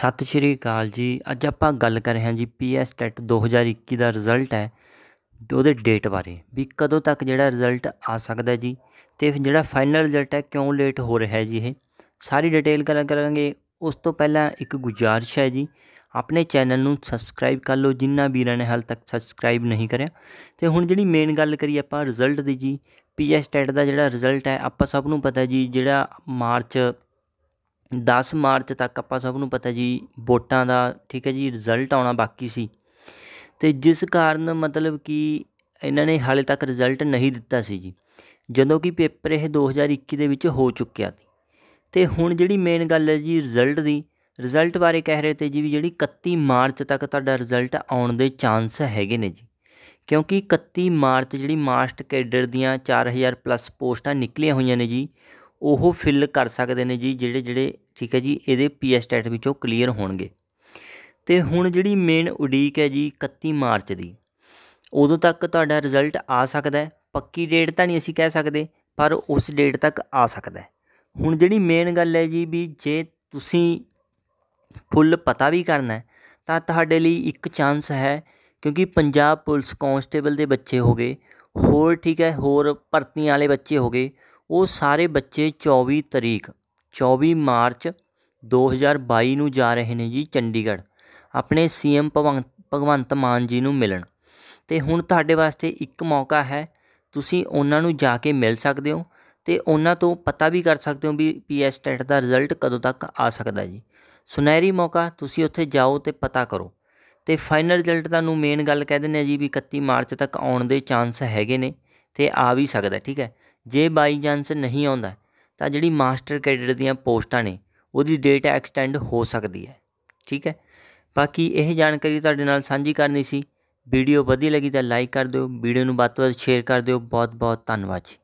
ਸਤਿ ਸ਼੍ਰੀ ਅਕਾਲ ਜੀ ਅੱਜ ਆਪਾਂ ਗੱਲ ਕਰ ਰਹੇ ਹਾਂ ਜੀ ਪੀਐਸ ਟੈਟ 2021 ਦਾ ਰਿਜ਼ਲਟ ਹੈ ਉਹਦੇ ਡੇਟ ਬਾਰੇ ਵੀ ਕਦੋਂ ਤੱਕ ਜਿਹੜਾ ਰਿਜ਼ਲਟ ਆ ਸਕਦਾ ਜੀ ਤੇ ਜਿਹੜਾ ਫਾਈਨਲ ਰਿਜ਼ਲਟ ਹੈ ਕਿਉਂ ਲੇਟ ਹੋ ਰਿਹਾ ਹੈ ਜੀ ਇਹ ਸਾਰੀ ਡਿਟੇਲ ਗੱਲ ਕਰਾਂਗੇ ਉਸ ਤੋਂ ਪਹਿਲਾਂ ਇੱਕ ਗੁਜ਼ਾਰਿਸ਼ ਹੈ ਜੀ ਆਪਣੇ ਚੈਨਲ ਨੂੰ ਸਬਸਕ੍ਰਾਈਬ ਕਰ ਲਓ ਜਿਨ੍ਹਾਂ ਵੀਰਾਂ ਨੇ ਹਾਲ ਤੱਕ ਸਬਸਕ੍ਰਾਈਬ ਨਹੀਂ ਕਰਿਆ ਤੇ ਹੁਣ ਜਿਹੜੀ ਮੇਨ ਗੱਲ ਕਰੀ ਆਪਾਂ ਰਿਜ਼ਲਟ ਦੀ ਜੀ ਪੀਐਸ ਟੈਟ ਦਾ ਜਿਹੜਾ ਰਿਜ਼ਲਟ ਹੈ ਆਪਾਂ ਸਭ ਨੂੰ ਪਤਾ ਜੀ ਜਿਹੜਾ ਮਾਰਚ 10 ਮਾਰਚ ਤੱਕ ਆਪਾਂ ਸਭ ਨੂੰ ਪਤਾ ਜੀ ਵੋਟਾਂ ਦਾ ਠੀਕ ਹੈ ਜੀ ਰਿਜ਼ਲਟ ਆਉਣਾ ਬਾਕੀ ਸੀ ਤੇ ਜਿਸ ਕਾਰਨ ਮਤਲਬ ਕਿ ਇਹਨਾਂ ਨੇ ਹਾਲੇ ਤੱਕ ਰਿਜ਼ਲਟ ਨਹੀਂ ਦਿੱਤਾ ਸੀ ਜੀ ਜਦੋਂ ਕਿ ਪੇਪਰ ਇਹ 2021 ਦੇ ਵਿੱਚ ਹੋ ਚੁੱਕਿਆ ਸੀ ਤੇ ਹੁਣ ਜਿਹੜੀ ਮੇਨ ਗੱਲ ਹੈ ਜੀ ਰਿਜ਼ਲਟ ਦੀ ਰਿਜ਼ਲਟ ਬਾਰੇ ਕਹਿ ਰਹੇ ਤੇ ਜੀ ਵੀ ਜਿਹੜੀ 31 ਮਾਰਚ ਤੱਕ ਤੁਹਾਡਾ ਰਿਜ਼ਲਟ ਆਉਣ ਦੇ ਚਾਂਸ ਹੈਗੇ ਨੇ ਜੀ ਕਿਉਂਕਿ 31 ਮਾਰਚ ਜਿਹੜੀ ਮਾਸਟ ਕੈਡਰ ਦੀਆਂ 4000 ਪਲੱਸ ਪੋਸਟਾਂ ਨਿਕਲੀਆਂ ਹੋਈਆਂ ਨੇ ਜੀ ਉਹ ਫਿਲ ਕਰ ਸਕਦੇ ਨੇ ਜੀ ਜਿਹੜੇ ਜਿਹੜੇ ਠੀਕ ਹੈ ਜੀ ਇਹਦੇ ਪੀਐਸ ਸਟੈਟ ਵਿੱਚੋਂ ਕਲੀਅਰ ਹੋਣਗੇ ਤੇ ਹੁਣ ਜਿਹੜੀ ਮੇਨ ਉਡੀਕ ਹੈ ਜੀ 31 ਮਾਰਚ ਦੀ ਉਦੋਂ ਤੱਕ ਤੁਹਾਡਾ ਰਿਜ਼ਲਟ ਆ ਸਕਦਾ ਹੈ ਪੱਕੀ ਡੇਟ ਤਾਂ ਨਹੀਂ ਅਸੀਂ ਕਹਿ ਸਕਦੇ ਪਰ ਉਸ ਡੇਟ ਤੱਕ ਆ ਸਕਦਾ ਹੈ ਹੁਣ ਜਿਹੜੀ ਮੇਨ ਗੱਲ ਹੈ ਜੀ ਵੀ ਜੇ ਤੁਸੀਂ ਫੁੱਲ ਪਤਾ ਵੀ ਕਰਨਾ ਤਾਂ ਤੁਹਾਡੇ ਲਈ ਇੱਕ ਚਾਂਸ ਹੈ ਕਿਉਂਕਿ ਪੰਜਾਬ ਪੁਲਿਸ ਕਾਂਸਟੇਬਲ ਦੇ ਬੱਚੇ ਹੋਗੇ ਹੋਰ ਠੀਕ ਹੈ ਹੋਰ ਭਰਤੀਆਂ ਵਾਲੇ ਬੱਚੇ ਹੋਗੇ ਉਹ ਸਾਰੇ ਬੱਚੇ 24 ਤਰੀਕ 24 ਮਾਰਚ 2022 ਨੂੰ ਜਾ ਰਹੇ ਨੇ ਜੀ ਚੰਡੀਗੜ੍ਹ ਆਪਣੇ ਸੀਐਮ ਭਗਵੰਤ ਮਾਨ ਜੀ ਨੂੰ ਮਿਲਣ ਤੇ ਹੁਣ ਤੁਹਾਡੇ ਵਾਸਤੇ ਇੱਕ ਮੌਕਾ ਹੈ ਤੁਸੀਂ ਉਹਨਾਂ ਨੂੰ ਜਾ ਕੇ ਮਿਲ ਸਕਦੇ ਹੋ ਤੇ ਉਹਨਾਂ ਤੋਂ ਪਤਾ ਵੀ ਕਰ ਸਕਦੇ ਹੋ ਵੀ ਪੀਐਸ ਟੈਟ ਦਾ ਰਿਜ਼ਲਟ ਕਦੋਂ ਤੱਕ ਆ ਸਕਦਾ ਜੀ ਸੁਨਹਿਰੀ ਮੌਕਾ ਤੁਸੀਂ ਉੱਥੇ ਜਾਓ ਤੇ ਪਤਾ ਕਰੋ ਤੇ ਫਾਈਨਲ ਰਿਜ਼ਲਟ ਤੁਹਾਨੂੰ ਮੇਨ ਗੱਲ ਕਹਿ ਦਿੰਦੇ ਆ ਜੀ ਵੀ 31 ਮਾਰਚ ਤੱਕ ਆਉਣ ਦੇ ਚਾਂਸ ਹੈਗੇ ਨੇ 'ਤੇ ਆ ਵੀ ਸਕਦਾ ਠੀਕ ਹੈ ਜੇ ਬਾਈ ਚਾਂਸ ਨਹੀਂ ਆਉਂਦਾ ਤਾਂ ਜਿਹੜੀ ਮਾਸਟਰ ਕੈਡਿਟ ਦੀਆਂ ਪੋਸਟਾਂ ਨੇ ਉਹਦੀ ਡੇਟ ਐਕਸਟੈਂਡ ਹੋ ਸਕਦੀ ਹੈ ਠੀਕ ਹੈ ਬਾਕੀ ਇਹ ਜਾਣਕਾਰੀ ਤੁਹਾਡੇ ਨਾਲ ਸਾਂਝੀ ਕਰਨੀ ਸੀ ਵੀਡੀਓ ਵਧੀਆ ਲੱਗੀ ਤਾਂ ਲਾਈਕ ਕਰ ਦਿਓ ਵੀਡੀਓ ਨੂੰ ਵੱਧ ਤੋਂ ਵੱਧ ਸ਼ੇਅਰ ਕਰ ਦਿਓ ਬਹੁਤ ਬਹੁਤ ਧੰਨਵਾਦ ਜੀ